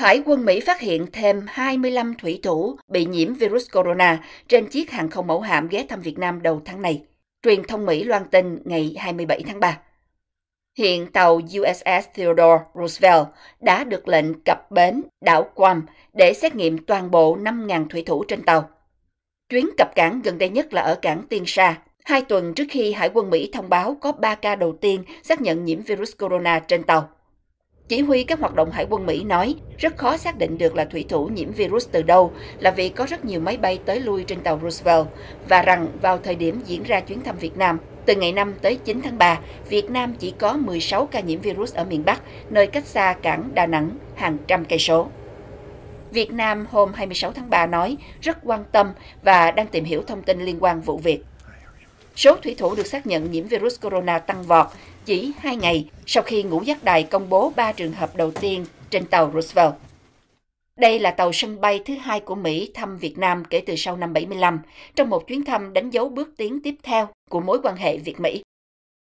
Hải quân Mỹ phát hiện thêm 25 thủy thủ bị nhiễm virus corona trên chiếc hàng không mẫu hạm ghé thăm Việt Nam đầu tháng này. Truyền thông Mỹ loan tin ngày 27 tháng 3. Hiện tàu USS Theodore Roosevelt đã được lệnh cập bến đảo Guam để xét nghiệm toàn bộ 5.000 thủy thủ trên tàu. Chuyến cập cảng gần đây nhất là ở cảng Tiên Sa, hai tuần trước khi Hải quân Mỹ thông báo có 3 ca đầu tiên xác nhận nhiễm virus corona trên tàu. Chỉ huy các hoạt động hải quân Mỹ nói rất khó xác định được là thủy thủ nhiễm virus từ đâu là vì có rất nhiều máy bay tới lui trên tàu Roosevelt và rằng vào thời điểm diễn ra chuyến thăm Việt Nam, từ ngày 5 tới 9 tháng 3, Việt Nam chỉ có 16 ca nhiễm virus ở miền Bắc, nơi cách xa cảng Đà Nẵng hàng trăm cây số. Việt Nam hôm 26 tháng 3 nói rất quan tâm và đang tìm hiểu thông tin liên quan vụ việc. Số thủy thủ được xác nhận nhiễm virus corona tăng vọt chỉ 2 ngày sau khi ngũ giác đài công bố 3 trường hợp đầu tiên trên tàu Roosevelt. Đây là tàu sân bay thứ hai của Mỹ thăm Việt Nam kể từ sau năm 75, trong một chuyến thăm đánh dấu bước tiến tiếp theo của mối quan hệ Việt-Mỹ.